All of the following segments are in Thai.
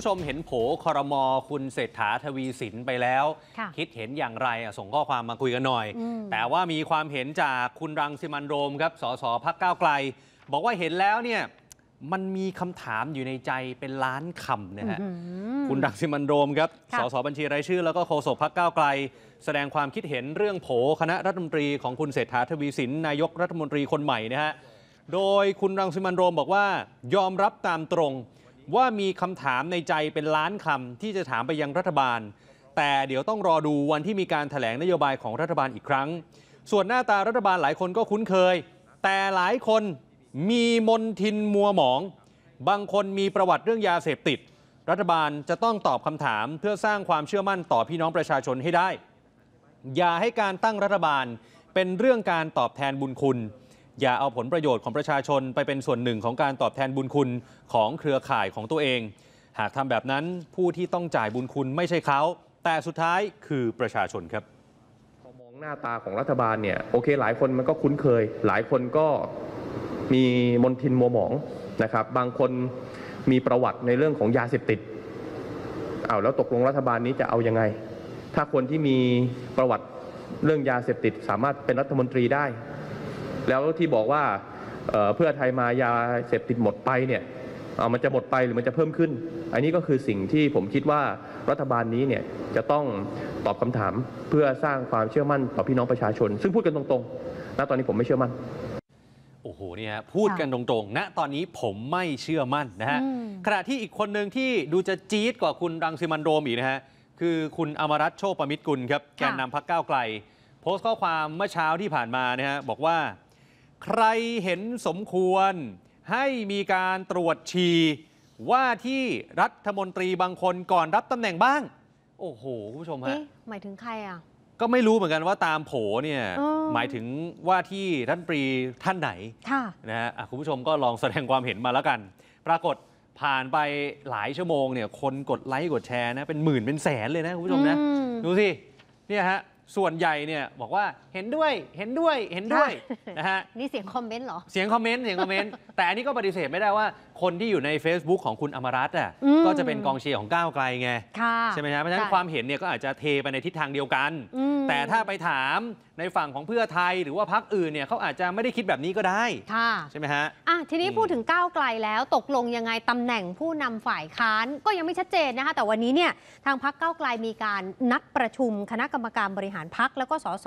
ผู้ชมเห็นโผคอรมอคุณเศรษฐาทวีสินไปแล้ว คิดเห็นอย่างไรส่งข้อความมาคุยกันหน่อย แต่ว่ามีความเห็นจากคุณรังสิมันโรมครับ สสพักก้าวไกล บอกว่าเห็นแล้วเนี่ย มันมีคำถามอยู่ในใจเป็นล้านคำนะฮะคุณรังสิมันโรมครับ สสบัญชีรายชื่อ แล้วก็โฆษกพักก้าวไกล แสดงความคิดเห็นเรื่องโผ คณะรัฐมนตรีของคุณเศรษฐาทวีสินนายกรัฐมนตรีคนใหม่นะฮะ โดยคุณรังสิมันโรมบอกว่ายอมรับตามตรงว่ามีคำถามในใจเป็นล้านคำที่จะถามไปยังรัฐบาล แต่เดี๋ยวต้องรอดูวันที่มีการถแถลงนโยบายของรัฐบาลอีกครั้ง ส่วนหน้าตารัฐบาลหลายคนก็คุ้นเคย แต่หลายคนมีมนทินมัวหมอง บางคนมีประวัติเรื่องยาเสพติด รัฐบาลจะต้องตอบคำถามเพื่อสร้างความเชื่อมั่นต่อพี่น้องประชาชนให้ได้ อย่าให้การตั้งรัฐบาล เป็นเรื่องการตอบแทนบุญคุณอย่าเอาผลประโยชน์ของประชาชนไปเป็นส่วนหนึ่งของการตอบแทนบุญคุณ ของเครือข่ายของตัวเอง หากทำแบบนั้นผู้ที่ต้องจ่ายบุญคุณไม่ใช่เขาแต่สุดท้ายคือประชาชนครับพอมองหน้าตาของรัฐบาลเนี่ยโอเค หลายคนมันก็คุ้นเคย หลายคนก็มีมนทินมัวหมองนะครับบางคนมีประวัติในเรื่องของยาเสพติด เอาแล้วตกลงรัฐบาลนี้จะเอายังไง ถ้าคนที่มีประวัติเรื่องยาเสพติด สามารถเป็นรัฐมนตรีได้แล้วที่บอกว่า เพื่อไทยมายาเสพติดหมดไปเนี่ยเอามันจะหมดไปหรือมันจะเพิ่มขึ้น อันนี้ก็คือสิ่งที่ผมคิดว่ารัฐบาลนี้เนี่ยจะต้องตอบคำถามเพื่อสร้างความเชื่อมั่นต่อพี่น้องประชาชน ซึ่งพูดกันตรงๆ ณตอนนี้ผมไม่เชื่อมั่นโอ้โหนี่ฮะพูดกันตรงๆณนะตอนนี้ผมไม่เชื่อมั่นนะฮะขณะที่อีกคนหนึ่งที่ดูจะจี๊ดกว่าคุณรังสิมันโรมอีกนะฮะคือคุณอมรัตโชคประมิตรกุลครับแกนนำพักเก้าวไกล โพสต์ข้อความเมื่อเช้าที่ผ่านมานะฮะบอกว่าใครเห็นสมควรให้มีการตรวจฉี่ว่าที่รัฐมนตรีบางคนก่อนรับตำแหน่งบ้าง โอ้โห คุณผู้ชม ฮะ หมายถึงใครอ่ะ ก็ไม่รู้เหมือนกันว่าตามโผเนี่ยหมายถึงว่าที่ท่านปรีท่านไหนนะฮะคุณผู้ชมก็ลองแสดงความเห็นมาแล้วกัน ปรากฏผ่านไปหลายชั่วโมงเนี่ยคนกดไลค์กดแชร์นะเป็นหมื่นเป็นแสนเลยนะคุณผู้ชมนะดูสิเนี่ยฮะส่วนใหญ่เนี่ยบอกว่าเห็นด้วย เห็นด้วย เห็นด้วยนะฮะนี่เสียงคอมเมนต์เหรอ เสียงคอมเมนต์เสียงคอมเมนต์แต่อันนี้ก็ปฏิเสธไม่ได้ว่าคนที่อยู่ใน Facebook ของคุณอมรัตน์อ่ะก็จะเป็นกองเชียร์ของก้าวไกลไงใช่ไหมฮะเพราะฉะนั้นความเห็นเนี่ยก็อาจจะเทไปในทิศทางเดียวกัน แต่ถ้าไปถามในฝั่งของเพื่อไทยหรือว่าพรรคอื่นเนี่ยเขาอาจจะไม่ได้คิดแบบนี้ก็ได้ใช่ไหมฮะอ่ะทีนี้พูดถึงก้าวไกลแล้วตกลงยังไงตำแหน่งผู้นำฝ่ายค้านก็ยังไม่ชัดเจนนะคะแต่วันนี้เนี่ยทางพรรคก้าวไกลมีการนัดประชุมคณะกรรมการบริหารารพักแล้วก็สส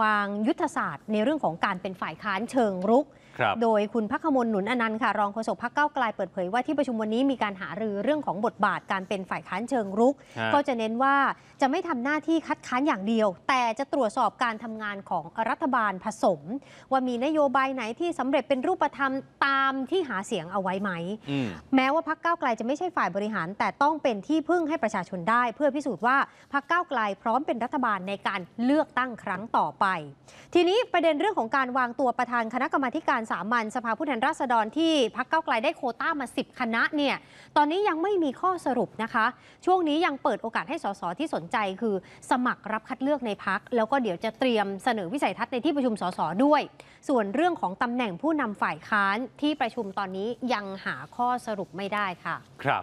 วางยุทธศาสตร์ในเรื่องของการเป็นฝ่ายค้านเชิงรุก โดยคุณพักขมลหนุนอนันต์ค่ะ รองโฆษกพักเก้าไกลเปิดเผยว่าที่ประชุมวันนี้มีการหารือ เรื่องของบทบาทการเป็นฝ่ายค้านเชิงรุก ก็จะเน้นว่าจะไม่ทำหน้าที่คัดค้านอย่างเดียว แต่จะตรวจสอบการทำงานของรัฐบาลผสม ว่ามีนโยบายไหนที่สำเร็จเป็นรูปธรรมตามที่หาเสียงเอาไว้ไหมมแม้ว่าพักเก้าไกลจะไม่ใช่ฝ่ายบริหาร แต่ต้องเป็นที่พึ่งให้ประชาชนได้ เพื่อพิสูจน์ว่าพักเก้าไกลพร้อมเป็นรัฐบาลในการเลือกตั้งครั้งต่อไป ทีนี้ประเด็นเรื่องของการวางตัวประธานคณะกรรมาการสามัญสภาผู้แทนราษฎรที่พักเก้าไกลได้โคต้ามา 10คณะเนี่ย ตอนนี้ยังไม่มีข้อสรุปนะคะ ช่วงนี้ยังเปิดโอกาสให้สสที่สนใจคือสมัครรับคัดเลือกในพัก แล้วก็เดี๋ยวจะเตรียมเสนอวิสัยทัศน์ในที่ประชุมสสด้วย ส่วนเรื่องของตำแหน่งผู้นำฝ่ายค้านที่ประชุมตอนนี้ยังหาข้อสรุปไม่ได้ค่ะ ครับ